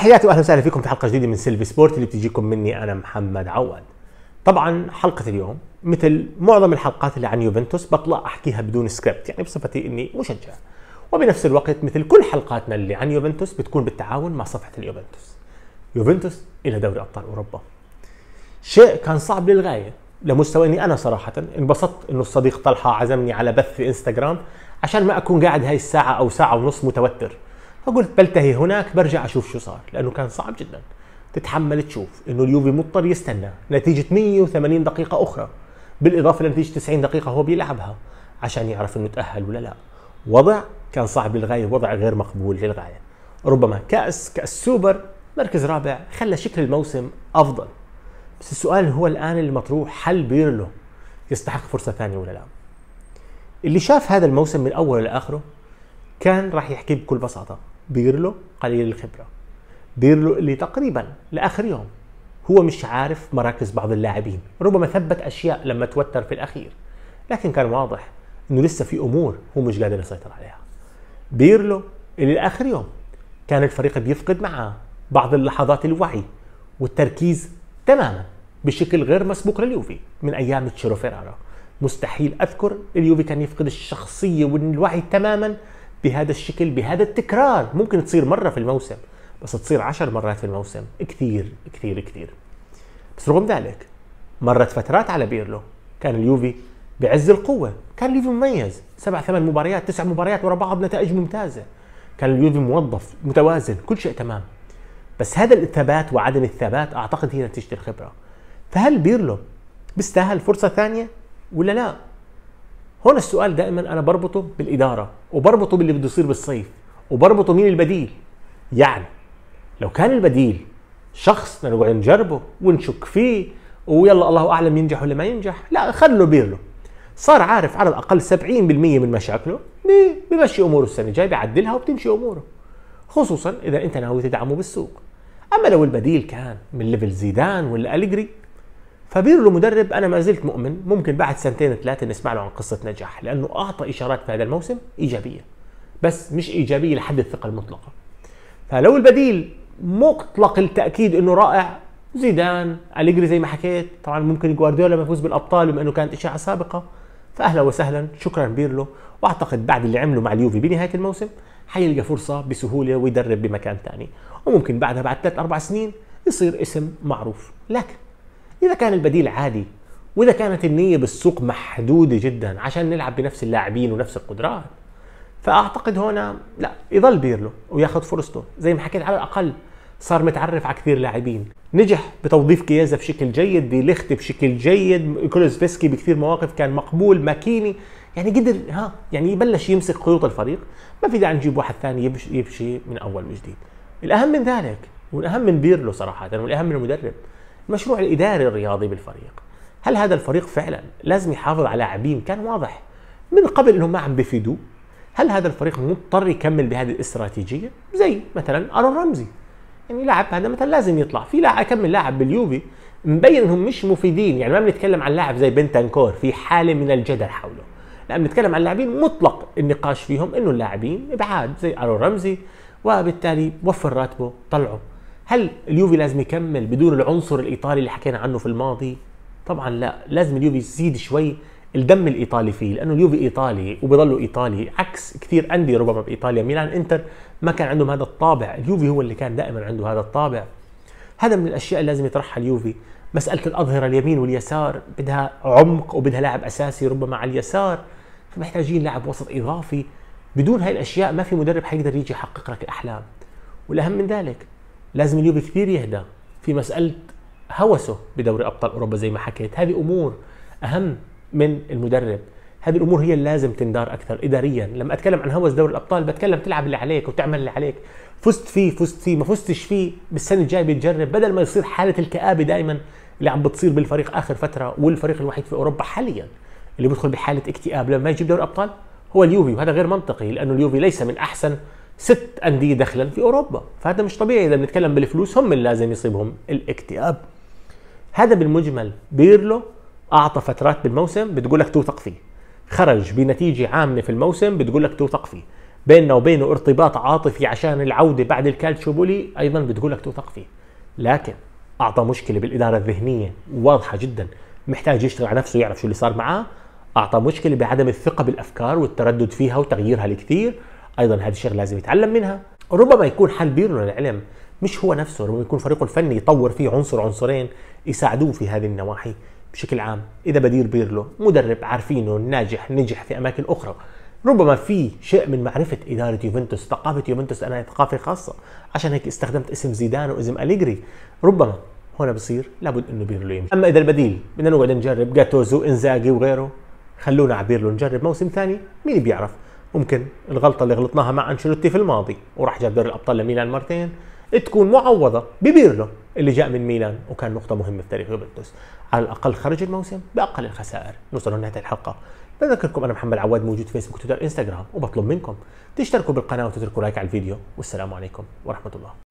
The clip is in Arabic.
تحياتي واهلا وسهلا فيكم في حلقه جديده من سيلفي سبورت اللي بتجيكم مني انا محمد عواد. طبعا حلقه اليوم مثل معظم الحلقات اللي عن يوفنتوس بطلع احكيها بدون سكريبت يعني بصفتي اني مشجع. وبنفس الوقت مثل كل حلقاتنا اللي عن يوفنتوس بتكون بالتعاون مع صفحه اليوفنتوس. يوفنتوس الى دوري ابطال اوروبا. شيء كان صعب للغايه لمستوى اني انا صراحه انبسطت انه الصديق طلحه عزمني على بث في انستغرام عشان ما اكون قاعد هاي الساعه او ساعه ونص متوتر. فقلت بلتهي هناك برجع اشوف شو صار لانه كان صعب جدا تتحمل تشوف انه اليوفي مضطر يستنى نتيجه 180 دقيقه اخرى بالاضافه لنتيجه 90 دقيقه هو بيلعبها عشان يعرف انه تاهل ولا لا وضع كان صعب للغايه وضع غير مقبول للغايه ربما كاس كاس سوبر مركز رابع خلى شكل الموسم افضل بس السؤال هو الان المطروح هل بيرلو يستحق فرصه ثانيه ولا لا اللي شاف هذا الموسم من اوله لاخره كان راح يحكي بكل بساطه بيرلو قليل الخبره بيرلو اللي تقريبا لاخر يوم هو مش عارف مراكز بعض اللاعبين ربما ثبت اشياء لما توتر في الاخير لكن كان واضح انه لسه في امور هو مش قادر يسيطر عليها بيرلو اللي لاخر يوم كان الفريق بيفقد معاه بعض اللحظات الوعي والتركيز تماما بشكل غير مسبوق لليوفي من ايام تشيرو فيرارا مستحيل اذكر اليوفي كان يفقد الشخصيه والوعي تماما بهذا الشكل بهذا التكرار ممكن تصير مرة في الموسم بس تصير عشر مرات في الموسم كثير كثير كثير بس رغم ذلك مرت فترات على بيرلو كان اليوفي بعز القوة كان اليوفي مميز سبع ثمان مباريات تسع مباريات ورا بعض نتائج ممتازة كان اليوفي موظف متوازن كل شيء تمام بس هذا الثبات وعدم الثبات اعتقد هي نتيجة الخبرة فهل بيرلو بيستاهل فرصة ثانية ولا لا؟ هنا السؤال دائما انا بربطه بالاداره وبربطه باللي بده يصير بالصيف وبربطه مين البديل يعني لو كان البديل شخص نقعد نجربه ونشك فيه ويلا الله اعلم ينجح ولا ما ينجح لا خلوا بيرلو صار عارف على الاقل 70% من مشاكله بيمشي اموره السنه الجايه بيعدلها وبتمشي اموره خصوصا اذا انت ناوي تدعمه بالسوق اما لو البديل كان من ليفل زيدان ولا الجري فبيرلو مدرب انا ما زلت مؤمن ممكن بعد سنتين ثلاثه نسمع له عن قصه نجاح لانه اعطى اشارات في هذا الموسم ايجابيه بس مش ايجابيه لحد الثقه المطلقه فلو البديل مطلق التاكيد انه رائع زيدان اليجري زي ما حكيت طبعا ممكن جوارديولا ما يفوز بالابطال بما انه كانت اشاعه سابقه فاهلا وسهلا شكرا بيرلو واعتقد بعد اللي عمله مع اليوفي بنهايه الموسم حيلقى فرصه بسهوله ويدرب بمكان ثاني وممكن بعدها بعد ثلاث اربع سنين يصير اسم معروف لكن اذا كان البديل عادي واذا كانت النيه بالسوق محدوده جدا عشان نلعب بنفس اللاعبين ونفس القدرات فاعتقد هنا لا يضل بيرلو وياخذ فرصته زي ما حكيت على الاقل صار متعرف على كثير لاعبين نجح بتوظيف كيازا بشكل جيد دي ليخت بشكل جيد كولوزفسكي بكثير مواقف كان مقبول ماكيني يعني قدر ها يعني يبلش يمسك خيوط الفريق ما في داعي نجيب واحد ثاني يمشي يمشي من اول وجديد الاهم من ذلك والاهم من بيرلو صراحه والاهم من المدرب المشروع الاداري الرياضي بالفريق هل هذا الفريق فعلا لازم يحافظ على لاعبين كان واضح من قبل انهم ما عم بيفيدوه هل هذا الفريق مضطر يكمل بهذه الاستراتيجيه زي مثلا ارون رمزي يعني لاعب هذا مثلا لازم يطلع في لاعب كم من لاعب باليوفي مبين انهم مش مفيدين يعني ما بنتكلم عن لاعب زي بنتانكور في حاله من الجدل حوله لا بنتكلم عن لاعبين مطلق النقاش فيهم انه اللاعبين ابعاد زي ارون رمزي وبالتالي وفر راتبه طلعه هل اليوفي لازم يكمل بدون العنصر الايطالي اللي حكينا عنه في الماضي طبعا لا لازم اليوفي يزيد شوي الدم الايطالي فيه لانه اليوفي ايطالي وبضله ايطالي عكس كثير انديه ربما بايطاليا ميلان انتر ما كان عندهم هذا الطابع اليوفي هو اللي كان دائما عنده هذا الطابع هذا من الاشياء اللي لازم يطرحها اليوفي مساله الاظهره اليمين واليسار بدها عمق وبدها لاعب اساسي ربما على اليسار فمحتاجين لاعب وسط اضافي بدون هاي الاشياء ما في مدرب حيقدر يجي يحقق لك الاحلام والاهم من ذلك لازم اليوفي كثير يهدى في مساله هوسه بدوري ابطال اوروبا زي ما حكيت هذه امور اهم من المدرب هذه الامور هي اللي لازم تندار اكثر اداريا لما اتكلم عن هوس دوري الابطال بتكلم تلعب اللي عليك وتعمل اللي عليك فزت فيه فزت فيه ما فزتش فيه بالسنه الجايه بتجرب بدل ما يصير حاله الكابه دائما اللي عم بتصير بالفريق اخر فتره والفريق الوحيد في اوروبا حاليا اللي بيدخل بحاله اكتئاب لما يجيب دوري ابطال هو اليوفي وهذا غير منطقي لانه اليوفي ليس من احسن ست انديه دخلا في اوروبا فهذا مش طبيعي اذا بنتكلم بالفلوس هم اللي لازم يصيبهم الاكتئاب هذا بالمجمل بيرلو اعطى فترات بالموسم بتقول لك توثق فيه خرج بنتيجه عامه في الموسم بتقول لك توثق فيه بيننا وبينه ارتباط عاطفي عشان العوده بعد الكالتشو بولي ايضا بتقول لك توثق فيه لكن اعطى مشكله بالاداره الذهنيه واضحه جدا محتاج يشتغل على نفسه يعرف شو اللي صار معاه اعطى مشكله بعدم الثقه بالافكار والتردد فيها وتغييرها الكثير ايضا هذه الشغله لازم يتعلم منها ربما يكون حل بيرلو للعلم مش هو نفسه ربما يكون فريقه الفني يطور فيه عنصر عنصرين يساعدوه في هذه النواحي بشكل عام اذا بدير بيرلو مدرب عارفينه ناجح نجح في اماكن اخرى ربما في شيء من معرفة إدارة يوفنتوس ثقافة يوفنتوس أنا ثقافة خاصة عشان هيك استخدمت اسم زيدان واسم أليجري ربما هنا بصير لابد انه بيرلو يمشي اما اذا البديل بدنا نقعد نجرب جاتوزو انزاجي وغيره خلونا على بيرلو نجرب موسم ثاني مين بيعرف ممكن الغلطه اللي غلطناها مع انشيلوتي في الماضي وراح جاب دوري الابطال لميلان مرتين تكون معوضه ببيرلو اللي جاء من ميلان وكان نقطه مهمه في تاريخ يوفنتوس على الاقل خرج الموسم باقل الخسائر نوصل لنهايه الحلقه بذكركم انا محمد عواد موجود في فيسبوك تويتر انستغرام وبطلب منكم تشتركوا بالقناه وتتركوا لايك على الفيديو والسلام عليكم ورحمه الله